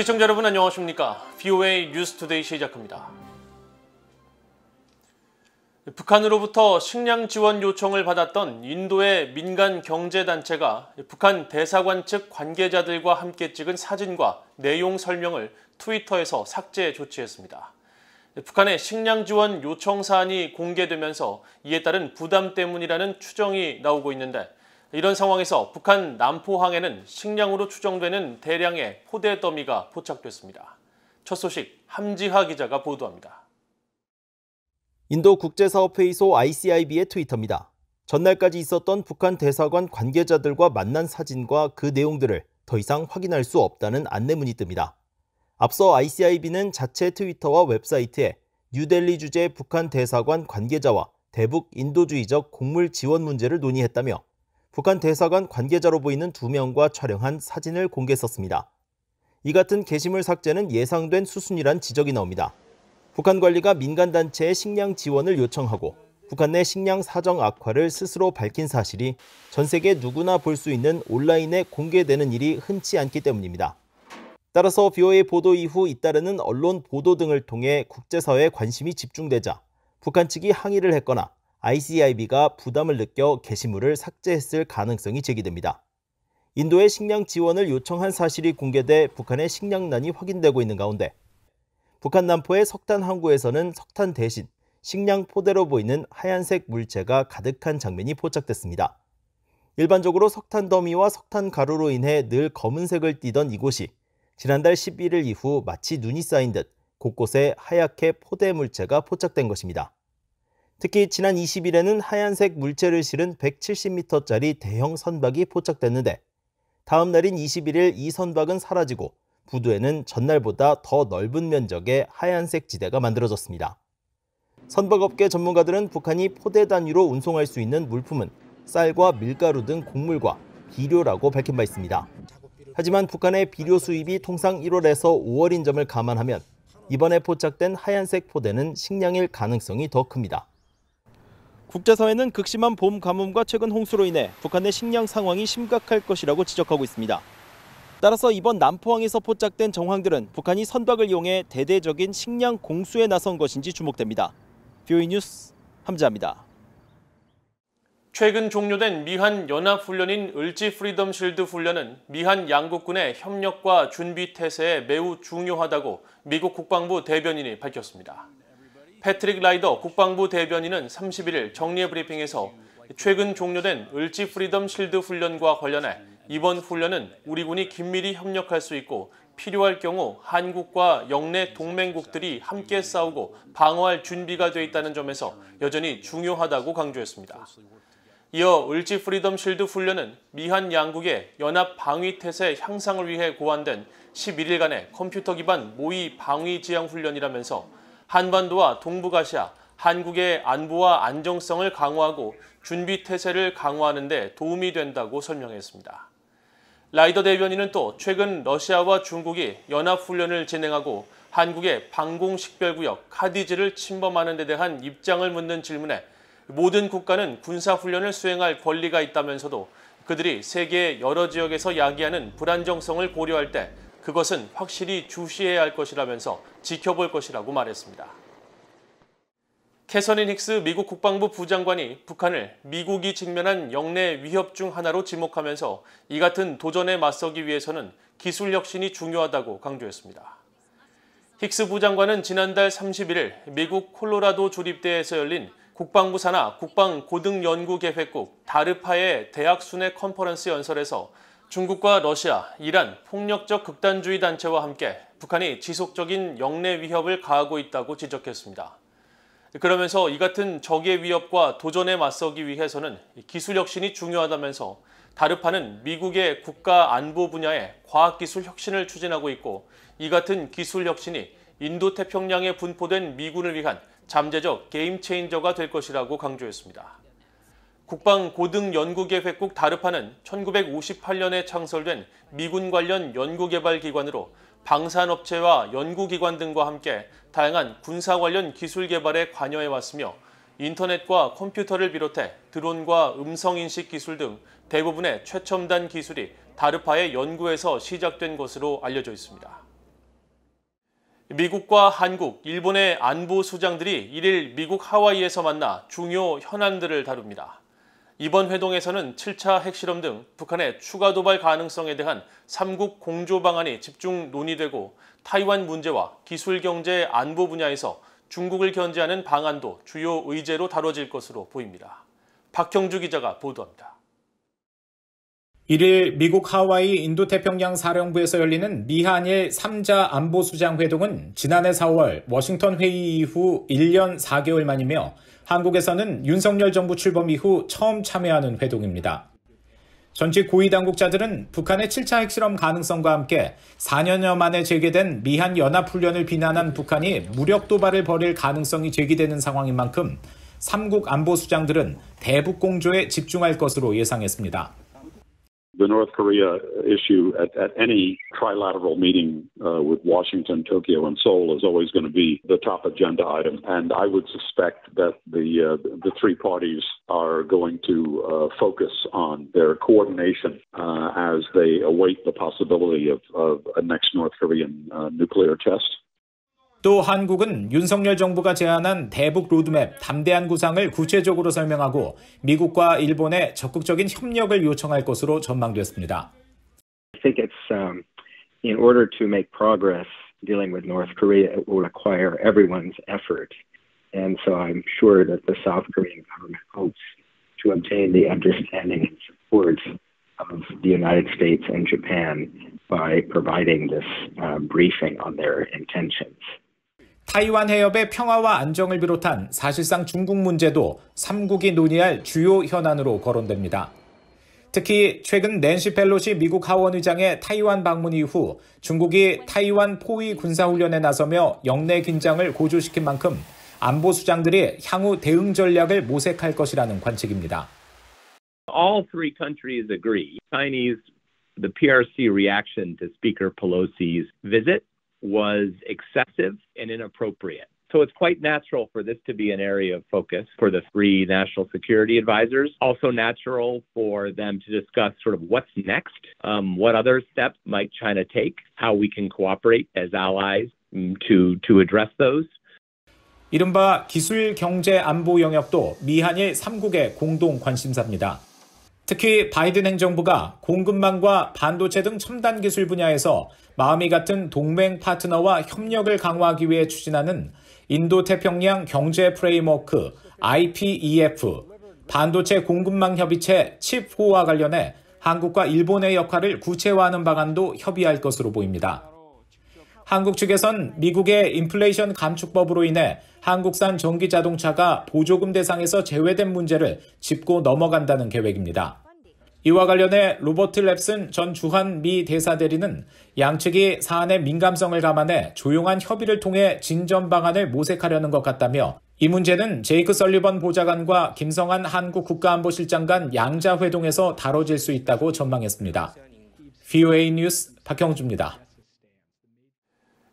시청자 여러분 안녕하십니까. v o a 뉴스투데이 시작합니다. 북한으로부터 식량 지원 요청을 받았던 인도의 민간 경제단체가 북한 대사관 측 관계자들과 함께 찍은 사진과 내용 설명을 트위터에서 삭제 조치했습니다. 북한의 식량 지원 요청 사안이 공개되면서 이에 따른 부담 때문이라는 추정이 나오고 있는데 이런 상황에서 북한 남포항에는 식량으로 추정되는 대량의 포대 더미가 포착됐습니다. 첫 소식 함지하 기자가 보도합니다. 인도 국제사업회의소 ICIB의 트위터입니다. 전날까지 있었던 북한 대사관 관계자들과 만난 사진과 그 내용들을 더 이상 확인할 수 없다는 안내문이 뜹니다. 앞서 ICIB는 자체 트위터와 웹사이트에 뉴델리 주재 북한 대사관 관계자와 대북 인도주의적 곡물 지원 문제를 논의했다며 북한 대사관 관계자로 보이는 두 명과 촬영한 사진을 공개했었습니다. 이 같은 게시물 삭제는 예상된 수순이란 지적이 나옵니다. 북한 관리가 민간단체에 식량 지원을 요청하고 북한 내 식량 사정 악화를 스스로 밝힌 사실이 전 세계 누구나 볼 수 있는 온라인에 공개되는 일이 흔치 않기 때문입니다. 따라서 비 o 의 보도 이후 잇따르는 언론 보도 등을 통해 국제사회의 관심이 집중되자 북한 측이 항의를 했거나 ICIB가 부담을 느껴 게시물을 삭제했을 가능성이 제기됩니다. 인도의 식량 지원을 요청한 사실이 공개돼 북한의 식량난이 확인되고 있는 가운데 북한 남포의 석탄 항구에서는 석탄 대신 식량 포대로 보이는 하얀색 물체가 가득한 장면이 포착됐습니다. 일반적으로 석탄 더미와 석탄 가루로 인해 늘 검은색을 띠던 이곳이 지난달 11일 이후 마치 눈이 쌓인 듯 곳곳에 하얗게 포대 물체가 포착된 것입니다. 특히 지난 20일에는 하얀색 물체를 실은 170m짜리 대형 선박이 포착됐는데 다음 날인 21일 이 선박은 사라지고 부두에는 전날보다 더 넓은 면적의 하얀색 지대가 만들어졌습니다. 선박업계 전문가들은 북한이 포대 단위로 운송할 수 있는 물품은 쌀과 밀가루 등 곡물과 비료라고 밝힌 바 있습니다. 하지만 북한의 비료 수입이 통상 1월에서 5월인 점을 감안하면 이번에 포착된 하얀색 포대는 식량일 가능성이 더 큽니다. 국제사회는 극심한 봄 가뭄과 최근 홍수로 인해 북한의 식량 상황이 심각할 것이라고 지적하고 있습니다. 따라서 이번 남포항에서 포착된 정황들은 북한이 선박을 이용해 대대적인 식량 공수에 나선 것인지 주목됩니다. 뷰이 뉴스 함재합니다 최근 종료된 미한 연합훈련인 을지 프리덤 실드 훈련은 미한 양국군의 협력과 준비 태세에 매우 중요하다고 미국 국방부 대변인이 밝혔습니다. 패트릭 라이더 국방부 대변인은 31일 정례 브리핑에서 최근 종료된 을지 프리덤 실드 훈련과 관련해 이번 훈련은 우리 군이 긴밀히 협력할 수 있고 필요할 경우 한국과 영내 동맹국들이 함께 싸우고 방어할 준비가 되어 있다는 점에서 여전히 중요하다고 강조했습니다. 이어 을지 프리덤 실드 훈련은 미한 양국의 연합 방위 태세 향상을 위해 고안된 11일간의 컴퓨터 기반 모의 방위 지향 훈련이라면서 한반도와 동북아시아, 한국의 안보와 안정성을 강화하고 준비 태세를 강화하는 데 도움이 된다고 설명했습니다. 라이더 대변인은 또 최근 러시아와 중국이 연합훈련을 진행하고 한국의 방공식별구역 카디즈를 침범하는 데 대한 입장을 묻는 질문에 모든 국가는 군사훈련을 수행할 권리가 있다면서도 그들이 세계 여러 지역에서 야기하는 불안정성을 고려할 때 그것은 확실히 주시해야 할 것이라면서 지켜볼 것이라고 말했습니다. 캐서린 힉스 미국 국방부 부장관이 북한을 미국이 직면한 영내 위협 중 하나로 지목하면서 이 같은 도전에 맞서기 위해서는 기술 혁신이 중요하다고 강조했습니다. 힉스 부장관은 지난달 31일 미국 콜로라도 조립대에서 열린 국방부 산하 국방고등연구계획국 다르파의 대학 순회 컨퍼런스 연설에서 중국과 러시아, 이란, 폭력적 극단주의 단체와 함께 북한이 지속적인 영내 위협을 가하고 있다고 지적했습니다. 그러면서 이 같은 적의 위협과 도전에 맞서기 위해서는 기술 혁신이 중요하다면서 다르파는 미국의 국가 안보 분야에 과학기술 혁신을 추진하고 있고 이 같은 기술 혁신이 인도태평양에 분포된 미군을 위한 잠재적 게임 체인저가 될 것이라고 강조했습니다. 국방고등연구계획국 다르파는 1958년에 창설된 미군 관련 연구개발기관으로 방산업체와 연구기관 등과 함께 다양한 군사 관련 기술 개발에 관여해 왔으며 인터넷과 컴퓨터를 비롯해 드론과 음성인식 기술 등 대부분의 최첨단 기술이 다르파의 연구에서 시작된 것으로 알려져 있습니다. 미국과 한국, 일본의 안보 수장들이 1일 미국 하와이에서 만나 중요 현안들을 다룹니다. 이번 회동에서는 7차 핵실험 등 북한의 추가 도발 가능성에 대한 3국 공조 방안이 집중 논의되고 타이완 문제와 기술 경제 안보 분야에서 중국을 견제하는 방안도 주요 의제로 다뤄질 것으로 보입니다. 박형주 기자가 보도합니다. 1일 미국 하와이 인도태평양 사령부에서 열리는 미한일 3자 안보수장 회동은 지난해 4월 워싱턴 회의 이후 1년 4개월 만이며 한국에서는 윤석열 정부 출범 이후 처음 참여하는 회동입니다. 전직 고위 당국자들은 북한의 7차 핵실험 가능성과 함께 4년여 만에 재개된 미한 연합훈련을 비난한 북한이 무력 도발을 벌일 가능성이 제기되는 상황인 만큼 삼국 안보수장들은 대북 공조에 집중할 것으로 예상했습니다. the North Korea issue at, at any trilateral meeting uh, with Washington, Tokyo, and Seoul is always going to be the top agenda item. And I would suspect that the uh, the three parties are going to uh, focus on their coordination uh, as they await the possibility of, of a next North Korean uh, nuclear test. 또 한국은 윤석열 정부가 제안한 대북 로드맵 담대한 구상을 구체적으로 설명하고 미국과 일본에 적극적인 협력을 요청할 것으로 전망됐습니다. I think it's um, in order to make progress dealing with North Korea, it will require everyone's effort. And so I'm sure that the South Korean government hopes to obtain the understanding and support of the United States and Japan by providing this uh, briefing on their intentions. 타이완 해협의 평화와 안정을 비롯한 사실상 중국 문제도 3국이 논의할 주요 현안으로 거론됩니다. 특히 최근 낸시 펠로시 미국 하원 의장의 타이완 방문 이후 중국이 타이완 포위 군사훈련에 나서며 영내 긴장을 고조시킨 만큼 안보 수장들이 향후 대응 전략을 모색할 것이라는 관측입니다. All three countries agree. Chinese, the PRC reaction to Speaker Pelosi's visit was excessive and inappropriate. So it's quite natural for this to be an area of focus for the three national security advisors. Also natural for them to discuss sort of what's next, um, what other steps might China take, how we can cooperate as allies mm, to to address those. 이른바 기술 경제 안보 영역도 미한일 3국의 공동 관심사입니다. 특히 바이든 행정부가 공급망과 반도체 등 첨단 기술 분야에서 마음이 같은 동맹 파트너와 협력을 강화하기 위해 추진하는 인도태평양 경제 프레임워크 IPEF 반도체 공급망 협의체 칩 호와 관련해 한국과 일본의 역할을 구체화하는 방안도 협의할 것으로 보입니다. 한국 측에선 미국의 인플레이션 감축법으로 인해 한국산 전기 자동차가 보조금 대상에서 제외된 문제를 짚고 넘어간다는 계획입니다. 이와 관련해 로버트 랩슨 전 주한 미 대사대리는 양측이 사안의 민감성을 감안해 조용한 협의를 통해 진전 방안을 모색하려는 것 같다며 이 문제는 제이크 설리번 보좌관과 김성한 한국 국가안보실장 간 양자 회동에서 다뤄질 수 있다고 전망했습니다. VOA 뉴스 박형주입니다.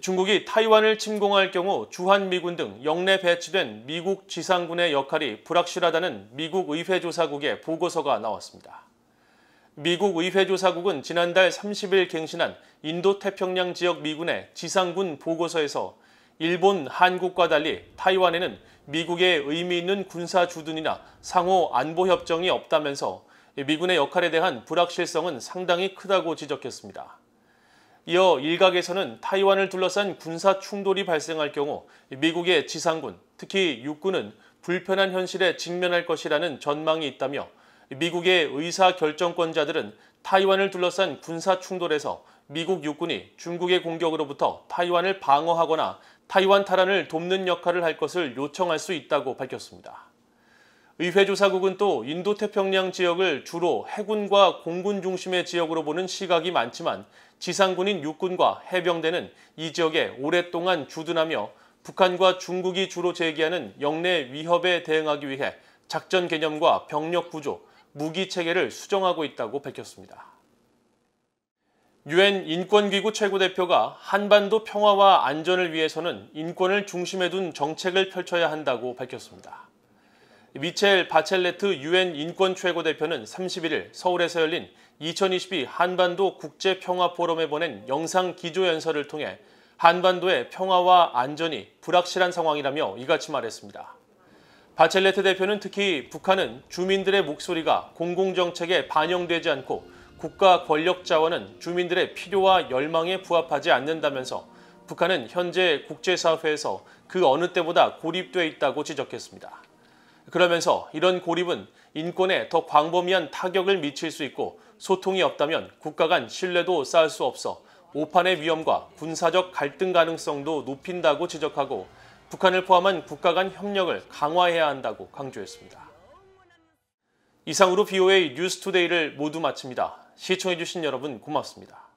중국이 타이완을 침공할 경우 주한미군 등 영내 배치된 미국 지상군의 역할이 불확실하다는 미국 의회조사국의 보고서가 나왔습니다. 미국 의회조사국은 지난달 30일 갱신한 인도태평양 지역 미군의 지상군 보고서에서 일본, 한국과 달리 타이완에는 미국의 의미 있는 군사 주둔이나 상호 안보 협정이 없다면서 미군의 역할에 대한 불확실성은 상당히 크다고 지적했습니다. 이어 일각에서는 타이완을 둘러싼 군사 충돌이 발생할 경우 미국의 지상군, 특히 육군은 불편한 현실에 직면할 것이라는 전망이 있다며 미국의 의사 결정권자들은 타이완을 둘러싼 군사 충돌에서 미국 육군이 중국의 공격으로부터 타이완을 방어하거나 타이완 탈환을 돕는 역할을 할 것을 요청할 수 있다고 밝혔습니다. 의회조사국은 또 인도태평양 지역을 주로 해군과 공군 중심의 지역으로 보는 시각이 많지만 지상군인 육군과 해병대는 이 지역에 오랫동안 주둔하며 북한과 중국이 주로 제기하는 영내 위협에 대응하기 위해 작전 개념과 병력 구조, 무기 체계를 수정하고 있다고 밝혔습니다. 유엔 인권기구 최고대표가 한반도 평화와 안전을 위해서는 인권을 중심에 둔 정책을 펼쳐야 한다고 밝혔습니다. 미첼 바첼레트 유엔 인권 최고대표는 31일 서울에서 열린 2022 한반도 국제평화포럼에 보낸 영상 기조연설을 통해 한반도의 평화와 안전이 불확실한 상황이라며 이같이 말했습니다. 바첼레트 대표는 특히 북한은 주민들의 목소리가 공공정책에 반영되지 않고 국가 권력 자원은 주민들의 필요와 열망에 부합하지 않는다면서 북한은 현재 국제사회에서 그 어느 때보다 고립돼 있다고 지적했습니다. 그러면서 이런 고립은 인권에 더 광범위한 타격을 미칠 수 있고 소통이 없다면 국가 간 신뢰도 쌓을 수 없어 오판의 위험과 군사적 갈등 가능성도 높인다고 지적하고 북한을 포함한 국가 간 협력을 강화해야 한다고 강조했습니다. 이상으로 BOA 뉴스투데이를 모두 마칩니다. 시청해주신 여러분 고맙습니다.